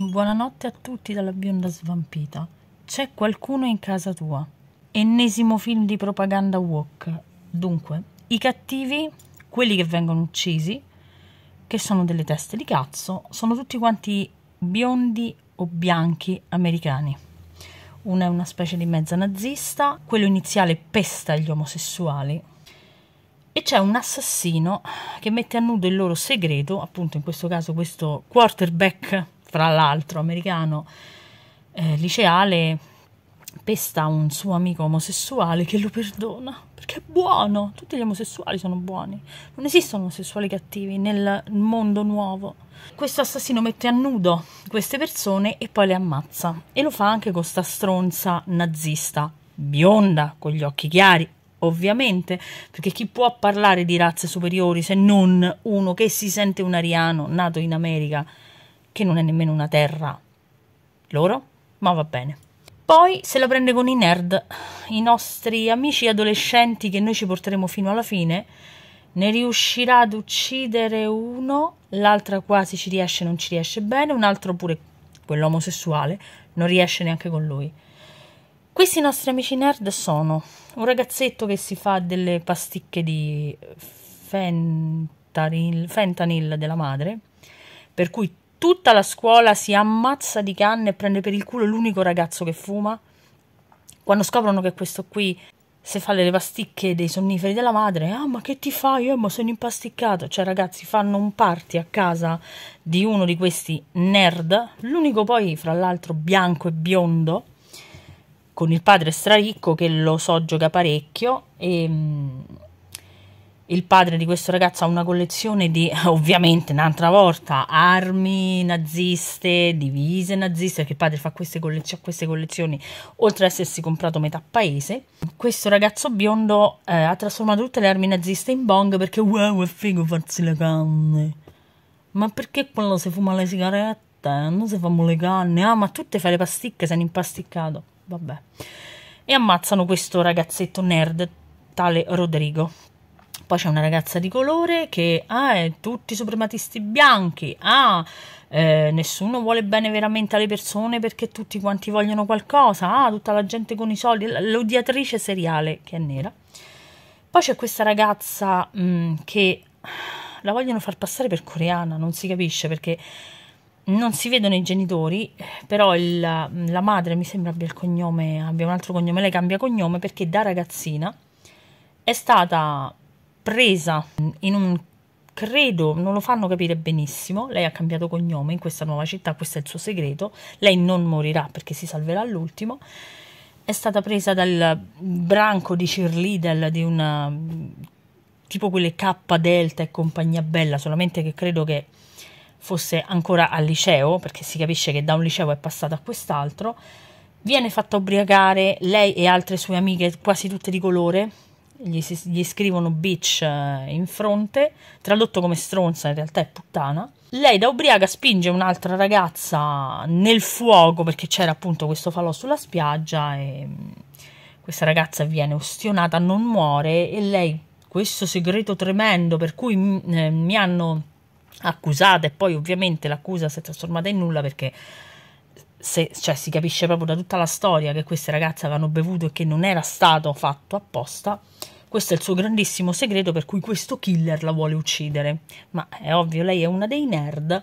Buonanotte a tutti dalla bionda svampita. C'è qualcuno in casa tua. Ennesimo film di propaganda walk. Dunque, i cattivi, quelli che vengono uccisi, che sono delle teste di cazzo, sono tutti quanti biondi o bianchi americani. Una è una specie di mezza nazista, quello iniziale pesta gli omosessuali, e c'è un assassino che mette a nudo il loro segreto, appunto in questo caso questo quarterback fra l'altro americano eh, liceale, pesta un suo amico omosessuale che lo perdona perché è buono. Tutti gli omosessuali sono buoni, non esistono omosessuali cattivi nel mondo nuovo. Questo assassino mette a nudo queste persone e poi le ammazza e lo fa anche con sta stronza nazista, bionda, con gli occhi chiari. Ovviamente, perché chi può parlare di razze superiori se non uno che si sente un ariano nato in America che non è nemmeno una terra loro, ma va bene. Poi se la prende con i nerd, i nostri amici adolescenti che noi ci porteremo fino alla fine, ne riuscirà ad uccidere uno, l'altra quasi ci riesce, non ci riesce bene, un altro pure quell'omosessuale non riesce neanche con lui. Questi nostri amici nerd sono un ragazzetto che si fa delle pasticche di fentanyl, fentanyl della madre, per cui tutta la scuola si ammazza di canne e prende per il culo l'unico ragazzo che fuma? Quando scoprono che questo qui se fa le pasticche dei sonniferi della madre, ah ma che ti fai? Eh, ma sono impasticcato. Cioè ragazzi fanno un party a casa di uno di questi nerd, l'unico poi fra l'altro bianco e biondo, con il padre straricco che lo so gioca parecchio e mm, il padre di questo ragazzo ha una collezione di, ovviamente, un'altra volta, armi naziste, divise naziste, perché il padre fa queste, collez queste collezioni, oltre ad essersi comprato metà paese. Questo ragazzo biondo eh, ha trasformato tutte le armi naziste in bong perché wow, è figo farsi le canne. Ma perché quando si fuma le sigarette? Non si fanno le canne? Ah, ma tutte fai le pasticche, sei impasticcato. Vabbè. E ammazzano questo ragazzetto nerd, tale Rodrigo, poi c'è una ragazza di colore che, ah, tutti suprematisti bianchi, ah, eh, nessuno vuole bene veramente alle persone perché tutti quanti vogliono qualcosa, ah, tutta la gente con i soldi, l'odiatrice seriale che è nera. Poi c'è questa ragazza mh, mm, che la vogliono far passare per coreana, non si capisce perché non si vedono i genitori, però il, mm, la madre mi sembra abbia il cognome, abbia un altro cognome, lei cambia cognome perché da ragazzina è stata presa in un credo non lo fanno capire benissimo. Lei ha cambiato cognome in questa nuova città, questo è il suo segreto. Lei non morirà perché si salverà all'ultimo. È stata presa dal branco di cheerleader di un tipo quelle K Delta e compagnia bella, solamente che credo che fosse ancora al liceo, perché si capisce che da un liceo è passata a quest'altro. Viene fatta ubriacare lei e altre sue amiche, quasi tutte di colore, gli, si, gli scrivono bitch eh, in fronte, tradotto come stronza in realtà è puttana. Lei da ubriaca spinge un'altra ragazza nel fuoco perché c'era appunto questo falò sulla spiaggia e mm, questa ragazza viene ostionata, non muore e lei questo segreto tremendo per cui mm, eh, mi hanno accusata e poi ovviamente l'accusa si è trasformata in nulla perché se, cioè, si capisce proprio da tutta la storia che queste ragazze avevano bevuto e che non era stato fatto apposta, questo è il suo grandissimo segreto per cui questo killer la vuole uccidere. Ma è ovvio, lei è una dei nerd,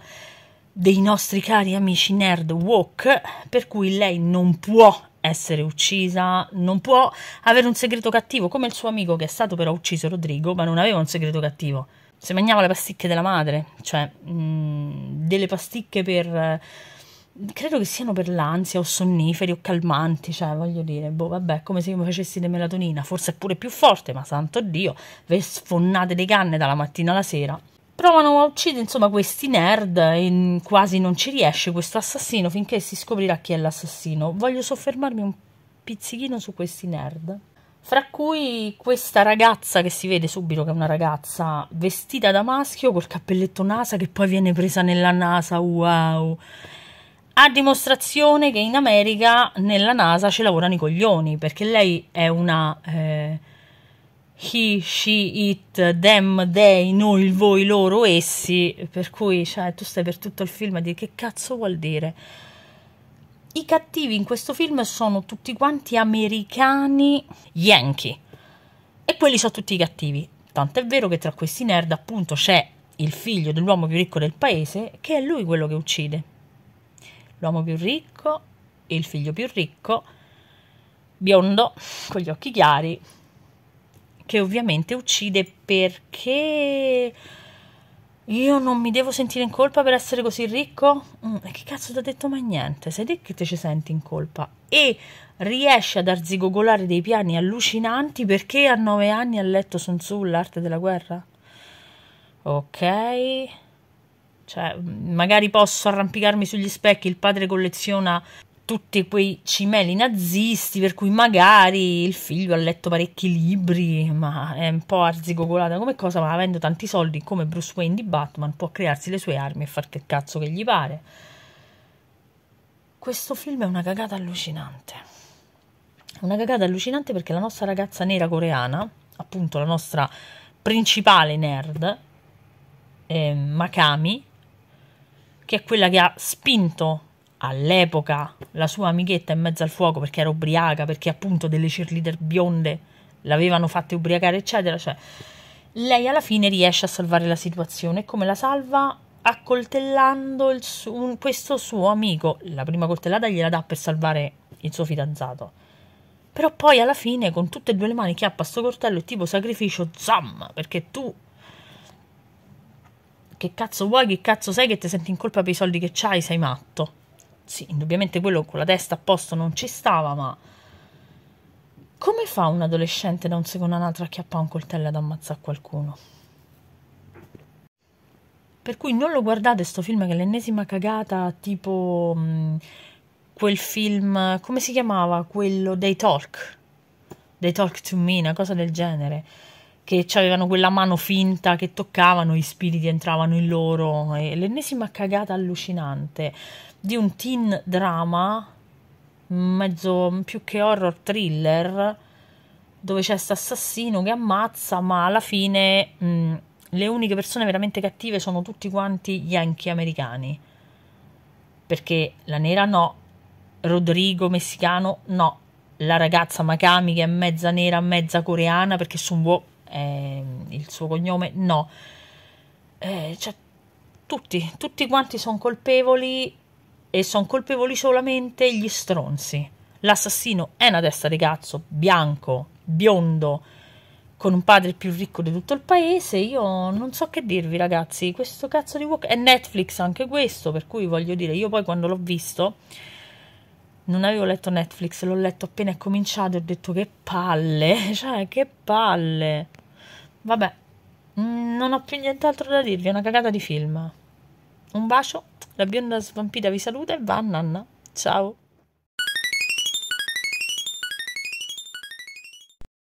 dei nostri cari amici nerd woke, per cui lei non può essere uccisa, non può avere un segreto cattivo, come il suo amico che è stato però ucciso Rodrigo, ma non aveva un segreto cattivo. Se mangiava le pasticche della madre, cioè mh, mm, delle pasticche per credo che siano per l'ansia o sonniferi o calmanti, cioè voglio dire, boh, vabbè, come se io mi facessi di melatonina, forse è pure più forte, ma santo Dio, ve sfonnate le canne dalla mattina alla sera. Provano a uccidere insomma questi nerd e quasi non ci riesce questo assassino finché si scoprirà chi è l'assassino. Voglio soffermarmi un pizzichino su questi nerd fra cui questa ragazza che si vede subito che è una ragazza vestita da maschio col cappelletto NASA che poi viene presa nella NASA, wow a dimostrazione che in America nella NASA ci lavorano i coglioni, perché lei è una eh, he, she, it, them, they, noi, voi, loro, essi, per cui cioè, tu stai per tutto il film a dire che cazzo vuol dire. I cattivi in questo film sono tutti quanti americani yankee e quelli sono tutti i cattivi. Tanto è vero che tra questi nerd appunto c'è il figlio dell'uomo più ricco del paese che è lui quello che uccide l'uomo più ricco, il figlio più ricco, biondo, con gli occhi chiari, che ovviamente uccide perché io non mi devo sentire in colpa per essere così ricco? Mm, che cazzo ti ha detto mai niente? Sei te che te ci senti in colpa? E riesce ad arzigogolare dei piani allucinanti perché a nove anni ha letto Sun Tzu, l'arte della guerra? Ok cioè, magari posso arrampicarmi sugli specchi, il padre colleziona tutti quei cimeli nazisti, per cui magari il figlio ha letto parecchi libri, ma è un po' arzigogolata come cosa, ma avendo tanti soldi come Bruce Wayne di Batman può crearsi le sue armi e far che cazzo che gli pare. Questo film è una cagata allucinante. Una cagata allucinante perché la nostra ragazza nera coreana, appunto la nostra principale nerd, eh, Makami, che è quella che ha spinto all'epoca la sua amichetta in mezzo al fuoco perché era ubriaca, perché appunto delle cheerleader bionde l'avevano fatta ubriacare, eccetera, cioè lei alla fine riesce a salvare la situazione e come la salva? Accoltellando su un, questo suo amico. La prima coltellata gliela dà per salvare il suo fidanzato. Però poi alla fine con tutte e due le mani chiappa sto coltello e tipo sacrificio, zam, perché tu che cazzo vuoi, che cazzo sei che ti senti in colpa per i soldi che hai, sei matto. Sì, indubbiamente quello con la testa a posto non ci stava, ma... Come fa un adolescente da un secondo all'altro a chiappare un coltello ad ammazzare qualcuno? Per cui non lo guardate sto film che è l'ennesima cagata, tipo mh, mm, quel film, come si chiamava? Quello dei talk, dei talk to me, una cosa del genere che avevano quella mano finta che toccavano, gli spiriti entravano in loro. E l'ennesima cagata allucinante di un teen drama, mezzo più che horror thriller, dove c'è questo assassino che ammazza, ma alla fine mh, mm, le uniche persone veramente cattive sono tutti quanti gli yankee americani. Perché la nera no, Rodrigo messicano no, la ragazza Makami che è mezza nera, mezza coreana perché su un vuoto eh, il suo cognome no. Eh, cioè, tutti, tutti quanti sono colpevoli e sono colpevoli solamente gli stronzi. L'assassino è una testa di cazzo, bianco, biondo, con un padre più ricco di tutto il paese. Io non so che dirvi, ragazzi. Questo cazzo di Walker è Netflix anche questo. Per cui voglio dire, io poi quando l'ho visto, non avevo letto Netflix, l'ho letto appena è cominciato e ho detto che palle, cioè che palle. Vabbè, non ho più nient'altro da dirvi, è una cagata di film. Un bacio, la bionda svampita vi saluta e va a nanna. Ciao.